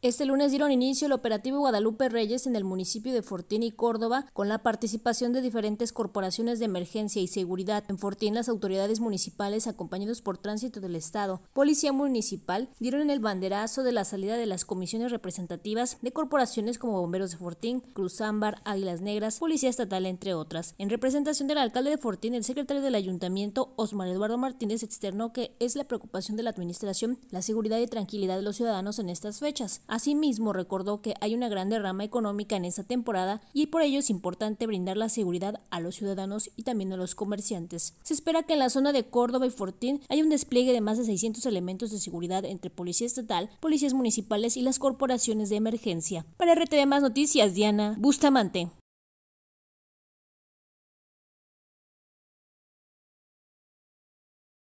Este lunes dieron inicio el operativo Guadalupe Reyes en el municipio de Fortín y Córdoba con la participación de diferentes corporaciones de emergencia y seguridad. En Fortín las autoridades municipales acompañados por tránsito del Estado, policía municipal, dieron el banderazo de la salida de las comisiones representativas de corporaciones como Bomberos de Fortín, Cruz Ámbar, Águilas Negras, Policía Estatal, entre otras. En representación del alcalde de Fortín, el secretario del ayuntamiento, Osmar Eduardo Martínez, externó que es la preocupación de la administración la seguridad y tranquilidad de los ciudadanos en estas fechas. Asimismo, recordó que hay una gran derrama económica en esta temporada y por ello es importante brindar la seguridad a los ciudadanos y también a los comerciantes. Se espera que en la zona de Córdoba y Fortín haya un despliegue de más de 600 elementos de seguridad entre policía estatal, policías municipales y las corporaciones de emergencia. Para RTD Más Noticias, Diana Bustamante.